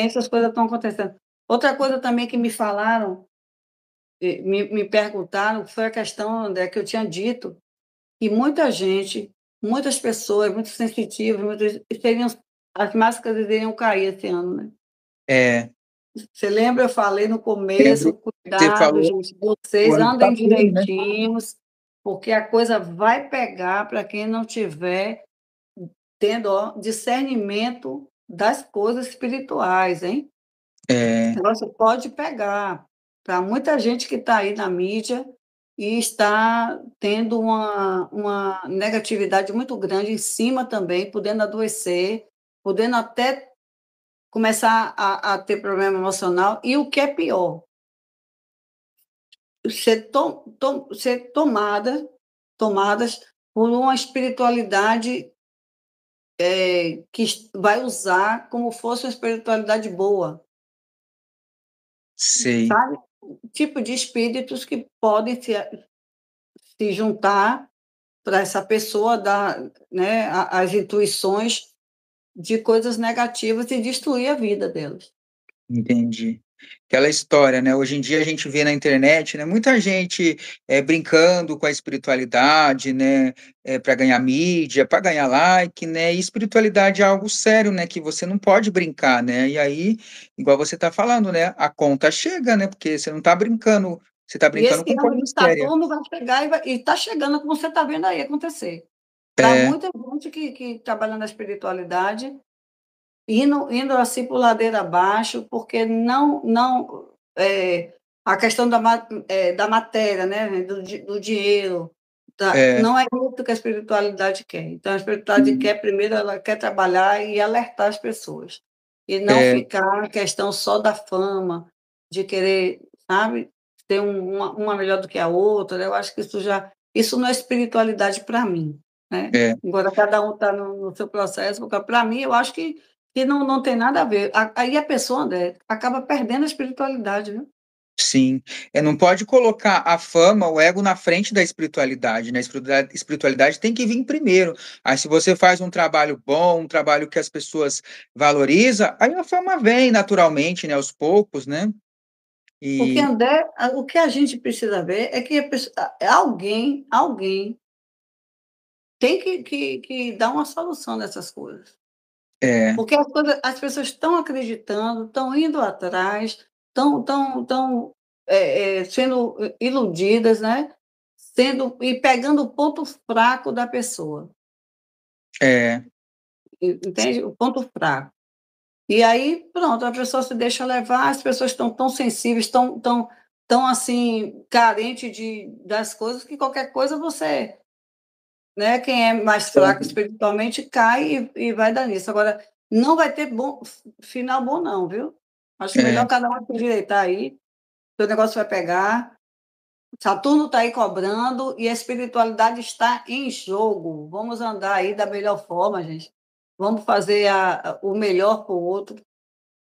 essas coisas estão acontecendo. Outra coisa também que me falaram, me, me perguntaram, foi a questão André, que eu tinha dito que muita gente, muitas pessoas, muito sensitivas, muitas, as máscaras iriam cair esse ano, né? É. Você lembra? Eu falei no começo, cuidado, Você falou, gente, vocês andem tá né? direitinhos, né? porque a coisa vai pegar para quem não tiver tendo ó, discernimento das coisas espirituais, hein? É. Você pode pegar. Para muita gente que está aí na mídia e está tendo uma, uma negatividade muito grande em cima também, podendo adoecer, podendo até começar a, a ter problema emocional. E o que é pior, ser, to, to, ser tomada, tomadas por uma espiritualidade é, que vai usar como fosse uma espiritualidade boa. Sei. Sabe? Tipo de espíritos que podem se, se juntar para essa pessoa dar né, as intuições de coisas negativas e destruir a vida deles. Entendi aquela história, né? Hoje em dia a gente vê na internet, né? Muita gente é, brincando com a espiritualidade, né? É, eh, para ganhar mídia, para ganhar like, né? E espiritualidade é algo sério, né? Que você não pode brincar, né? E aí, igual você está falando, né? A conta chega, né? Porque você não está brincando, você está brincando e esse com coisa tá, séria. vai chegar e, está chegando, como você está vendo aí acontecer. Para é... muita gente que, que trabalha na espiritualidade, indo, indo assim por ladeira abaixo, porque não, não é, a questão da, é, da matéria, né, do, do dinheiro, da, tá? é. não é muito que a espiritualidade quer. Então, a espiritualidade uhum. quer, primeiro, ela quer trabalhar e alertar as pessoas, e não é. ficar a questão só da fama, de querer, sabe, ter uma, uma, melhor do que a outra. Né? Eu acho que isso já. Isso não é espiritualidade para mim. Agora, né? é. cada um está no, no seu processo, para mim, eu acho que que não, não tem nada a ver. Aí a pessoa, André, acaba perdendo a espiritualidade, viu? Sim, é, não pode colocar a fama, o ego na frente da espiritualidade, né? A espiritualidade tem que vir primeiro. Aí, se você faz um trabalho bom, um trabalho que as pessoas valorizam, aí a fama vem naturalmente, né? Aos poucos, né? E... O, que André, o que a gente precisa ver é que pessoa, é alguém, alguém tem que, que, que dar uma solução nessas coisas. É. Porque as, coisas, as pessoas estão acreditando, estão indo atrás, estão tão, tão, é, é, sendo iludidas, né? Sendo, e pegando o ponto fraco da pessoa. É. Entende? O ponto fraco. E aí, pronto, a pessoa se deixa levar, as pessoas estão tão sensíveis, estão tão, tão assim, carente de, das coisas, que qualquer coisa você né? Quem é mais fraco espiritualmente cai e, e vai dar nisso. Agora, não vai ter bom, final bom, não, viu? Acho é. melhor cada um se direitar aí. Seu negócio vai pegar. Saturno está aí cobrando e a espiritualidade está em jogo. Vamos andar aí da melhor forma, gente. Vamos fazer a, a, o melhor para o outro.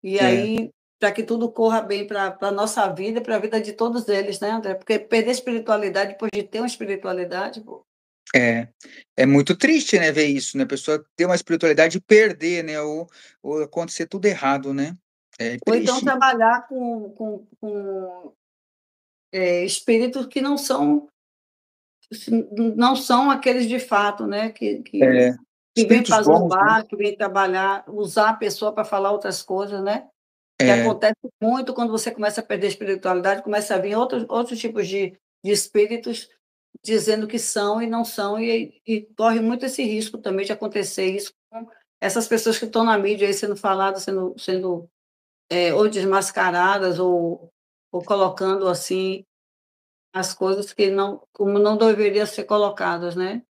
E é. aí, para que tudo corra bem para a nossa vida e para a vida de todos eles, né, André? Porque perder espiritualidade depois de ter uma espiritualidade, pô, é, é muito triste, né, ver isso, né? A pessoa ter uma espiritualidade e perder, né? Ou, ou acontecer tudo errado, né? É ou então trabalhar com, com, com é, espíritos que não são não são aqueles de fato, né? Que, que, é, que vem para zombar, né? que vem trabalhar, usar a pessoa para falar outras coisas, né? É. Que acontece muito quando você começa a perder a espiritualidade, começa a vir outros, outros tipos de, de espíritos dizendo que são e não são, e, e corre muito esse risco também de acontecer isso com essas pessoas que estão na mídia aí sendo faladas, sendo, sendo é, ou desmascaradas, ou, ou colocando assim as coisas que não, como não deveriam ser colocadas, né?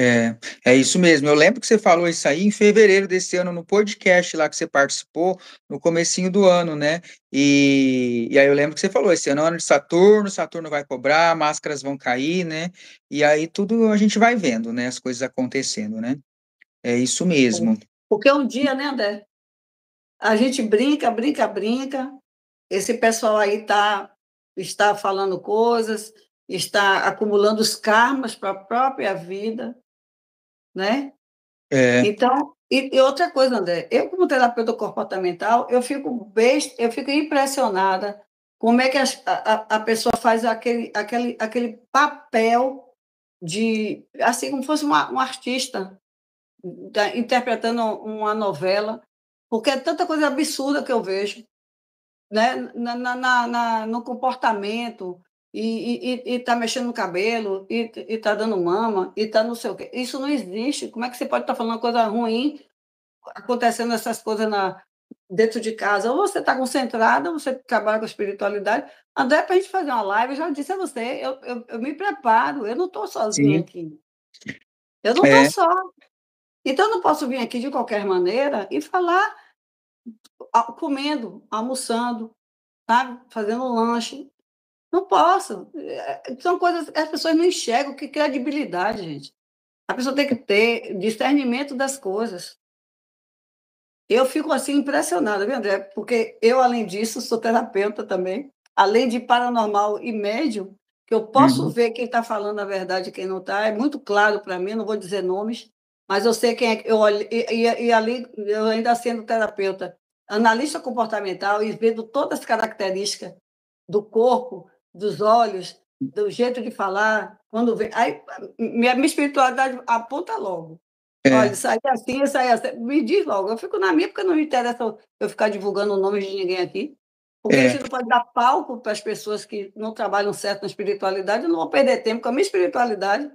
É, é isso mesmo. Eu lembro que você falou isso aí em fevereiro desse ano no podcast lá que você participou, no comecinho do ano, né? E, e aí eu lembro que você falou, esse ano é ano de Saturno, Saturno vai cobrar, máscaras vão cair, né? E aí tudo a gente vai vendo, né? As coisas acontecendo, né? É isso mesmo. Porque é um dia, né, André? A gente brinca, brinca, brinca. Esse pessoal aí tá, está falando coisas, está acumulando os karmas para a própria vida né? É. Então, e, e, outra coisa, André, eu como terapeuta comportamental, eu fico besta, eu fico impressionada como é que a, a, a pessoa faz aquele, aquele, aquele papel de, assim como fosse uma, um artista da, interpretando uma novela, porque é tanta coisa absurda que eu vejo, né? na, na, na no comportamento, e está mexendo no cabelo, e está dando mama, e está não sei o quê. Isso não existe. Como é que você pode estar tá falando uma coisa ruim, acontecendo essas coisas na, dentro de casa? Ou você está concentrada, ou você trabalha com espiritualidade. André, para a gente fazer uma live, eu já disse a você, eu, eu, eu me preparo, eu não estou sozinha Sim. aqui. Eu não estou é. só. Então, eu não posso vir aqui de qualquer maneira e falar comendo, almoçando, sabe? fazendo lanche, não posso. É, são coisas as pessoas não enxergam. Que credibilidade, gente. A pessoa tem que ter discernimento das coisas. Eu fico assim impressionada, viu, André? Porque eu, além disso, sou terapeuta também. Além de paranormal e médium, que eu posso uhum. ver quem está falando a verdade e quem não está. É muito claro para mim, não vou dizer nomes, mas eu sei quem é. Eu, e, e, e ali, eu ainda sendo terapeuta, analista comportamental e vendo todas as características do corpo, dos olhos, do jeito de falar, quando vem. Aí minha, minha espiritualidade aponta logo. É. Olha, isso é assim, isso é assim. Me diz logo. Eu fico na minha, porque não me interessa eu ficar divulgando o nome de ninguém aqui. Porque é. a gente não pode dar palco para as pessoas que não trabalham certo na espiritualidade. Eu não vou perder tempo com a minha espiritualidade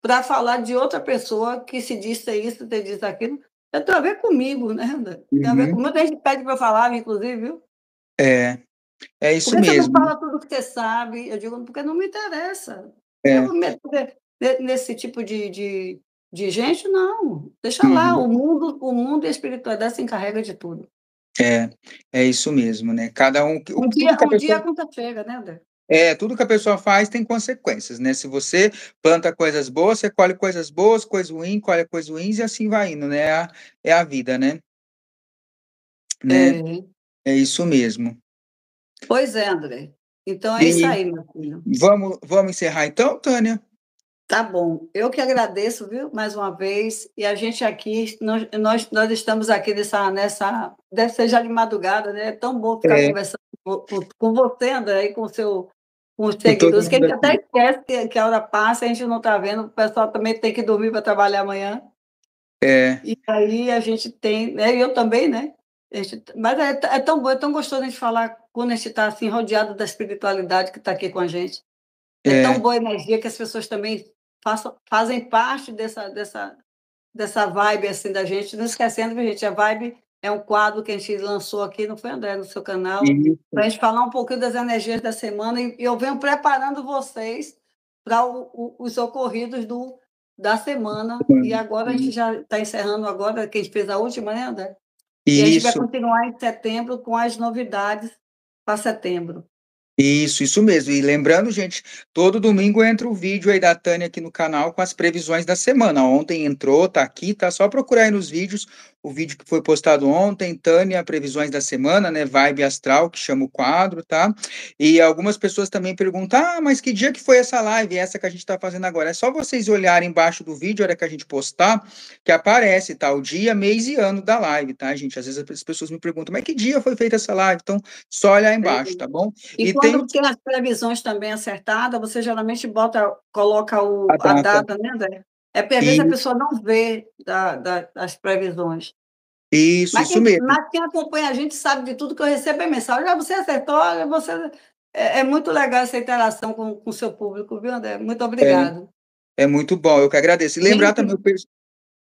para falar de outra pessoa que se disse isso, se disse aquilo. Tem a ver comigo, né? Tem a ver uhum. comigo. Muita gente pede para eu falar, inclusive, viu? É. É isso porque mesmo. Você não fala tudo que você sabe. Eu digo, porque não me interessa. É. Eu me, nesse tipo de, de, de gente, não. Deixa uhum. lá, o mundo, o mundo e a espiritualidade se encarrega de tudo. É, é isso mesmo, né? Cada um. Um dia, um dia a conta chega, né, André? É, tudo que a pessoa faz tem consequências, né? Se você planta coisas boas, você colhe coisas boas, coisas ruins, colhe coisas ruins e assim vai indo, né? É a, é a vida, né? né? É. é isso mesmo. Pois é, André. Então é e isso aí, meu filho. Vamos, vamos encerrar então, Tânia? Tá bom. Eu que agradeço, viu, mais uma vez. E a gente aqui, nós, nós, nós estamos aqui nessa, nessa. Deve ser já de madrugada, né? É tão bom ficar é. conversando com, com você, André, aí com seu. Com os seguidores, que a gente até esquece que, que a hora passa, a gente não está vendo, o pessoal também tem que dormir para trabalhar amanhã. É. E aí a gente tem, né? Eu também, né? Mas é, é, tão bom, é tão gostoso a gente falar quando a gente está assim, rodeado da espiritualidade que está aqui com a gente. É, é, tão boa a energia que as pessoas também façam, fazem parte dessa, dessa, dessa vibe assim da gente. Não esquecendo, gente, a vibe é um quadro que a gente lançou aqui, não foi, André, no seu canal, para a gente falar um pouquinho das energias da semana. E eu venho preparando vocês para os ocorridos do, da semana. E agora a gente já está encerrando agora, que a gente fez a última, né, André? E, a gente vai continuar em setembro com as novidades para setembro. Isso, isso mesmo. E lembrando, gente, todo domingo entra o vídeo aí da Tânia aqui no canal com as previsões da semana. Ontem entrou, tá aqui, tá só procurar aí nos vídeos o vídeo que foi postado ontem, Tânia, previsões da semana, né, vibe astral, que chama o quadro, tá? E algumas pessoas também perguntam, ah, mas que dia que foi essa live, essa que a gente está fazendo agora? É só vocês olharem embaixo do vídeo, a hora que a gente postar, que aparece, tá, o dia, mês e ano da live, tá, gente? Às vezes as pessoas me perguntam, mas que dia foi feita essa live? Então, só olhar embaixo, tá bom? E, e quando tem... tem... as previsões também acertadas, você geralmente bota, coloca o, a, data. a data, né, André? É porque às e... vezes a pessoa não vê da, da, as previsões. Isso, mas quem, isso mesmo. Mas quem acompanha a gente sabe de tudo que eu recebo é mensagem. Já ah, você acertou, você. É, é muito legal essa interação com o seu público, viu, André? Muito é, obrigado. É, é, muito bom, eu que agradeço. E lembrar Sim. também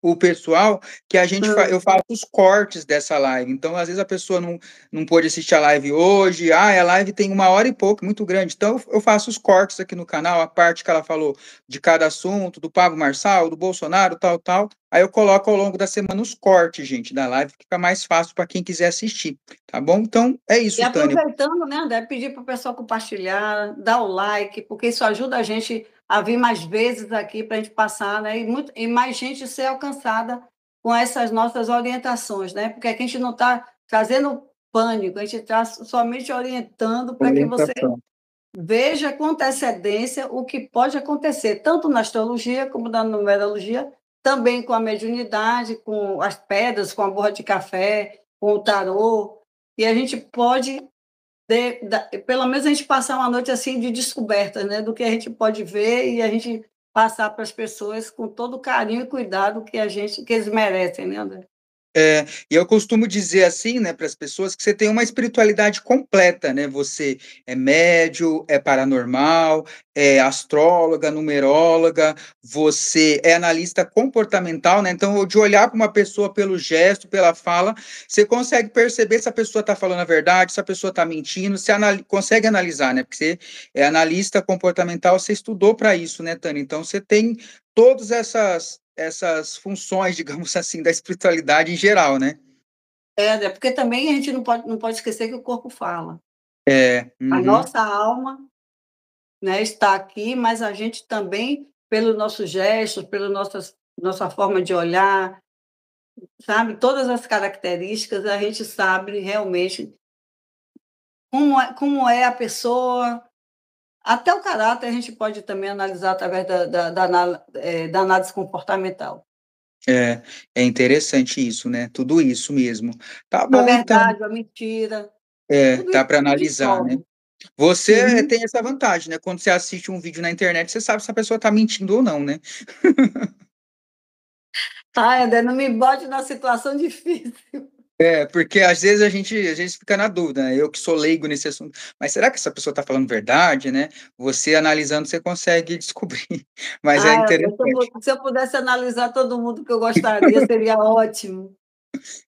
o pessoal que a gente fa hum. eu faço os cortes dessa live. Então, às vezes a pessoa não, não pôde assistir a live hoje. Ah, a é live tem uma hora e pouco, muito grande. Então, eu faço os cortes aqui no canal, a parte que ela falou de cada assunto, do Pablo Marçal, do Bolsonaro, tal, tal. Aí eu coloco ao longo da semana os cortes, gente, da live, fica mais fácil para quem quiser assistir, tá bom? Então, é isso, e Tânia. E aproveitando, né, André, pedir para o pessoal compartilhar, dar o like, porque isso ajuda a gente a vir mais vezes aqui para a gente passar, né, e, muito, e mais gente ser alcançada com essas nossas orientações, né? Porque aqui a gente não está trazendo pânico, a gente está somente orientando para que você veja com antecedência o que pode acontecer, tanto na astrologia como na numerologia, também com a mediunidade, com as pedras, com a borra de café, com o tarô, e a gente pode, de, pelo menos a gente passar uma noite assim de descoberta né, do que a gente pode ver e a gente passar para as pessoas com todo o carinho e cuidado que a gente que eles merecem, né, André? É, e eu costumo dizer assim, né, para as pessoas, que você tem uma espiritualidade completa, né? Você é médio, é paranormal, é astróloga, numeróloga, você é analista comportamental, né? Então, de olhar para uma pessoa pelo gesto, pela fala, você consegue perceber se a pessoa está falando a verdade, se a pessoa está mentindo, você anal consegue analisar, né? Porque você é analista comportamental, você estudou para isso, né, Tânia? Então, você tem todas essas essas funções, digamos assim, da espiritualidade em geral, né? É, né? porque também a gente não pode, não pode esquecer que o corpo fala. É. Uhum. A nossa alma né, está aqui, mas a gente também, pelos nossos gestos, pela nossa, nossa forma de olhar, sabe, todas as características, a gente sabe realmente como é, como é a pessoa, até o caráter a gente pode também analisar através da, da, da, é, da análise comportamental. É, é interessante isso, né? Tudo isso mesmo. Tá bom, a então. verdade, tá... a mentira. É, dá tá para analisar, né? Você uhum. tem essa vantagem, né? Quando você assiste um vídeo na internet, você sabe se a pessoa está mentindo ou não, né? tá, André, não me bote na situação difícil. É, porque às vezes a gente, a gente fica na dúvida, né? eu que sou leigo nesse assunto, mas será que essa pessoa está falando verdade, né? Você analisando, você consegue descobrir, mas é ah, é interessante. Eu, se eu pudesse analisar todo mundo que eu gostaria, seria ótimo.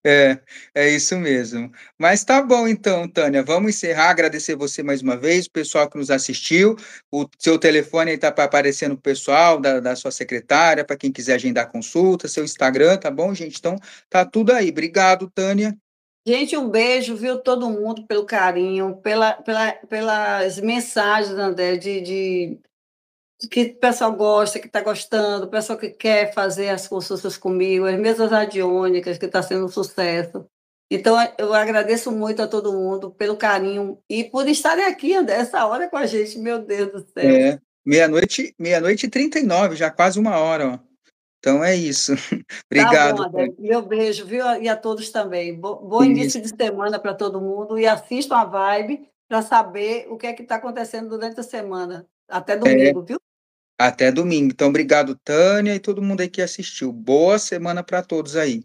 É, é isso mesmo. Mas tá bom então, Tânia. Vamos encerrar, agradecer você mais uma vez, o pessoal que nos assistiu. O seu telefone está aparecendo o pessoal da, da sua secretária, para quem quiser agendar consulta, seu Instagram, tá bom, gente? Então, tá tudo aí. Obrigado, Tânia. Gente, um beijo, viu, todo mundo, pelo carinho, pela, pela, pelas mensagens, André, de, de que o pessoal gosta, que está gostando, o pessoal que quer fazer as consultas comigo, as mesas radiônicas, que está sendo um sucesso. Então, eu agradeço muito a todo mundo pelo carinho e por estarem aqui nessa hora com a gente, meu Deus do céu. É, meia-noite meia -noite e 39, já quase uma hora. Ó. Então, é isso. Obrigado. Tá bom, meu beijo, viu? E a todos também. Bo bom início isso. de semana para todo mundo e assistam a Vibe para saber o que é que está acontecendo durante a semana. Até é. domingo, é. viu? Até domingo. Então, obrigado, Tânia, e todo mundo aí que assistiu. Boa semana para todos aí.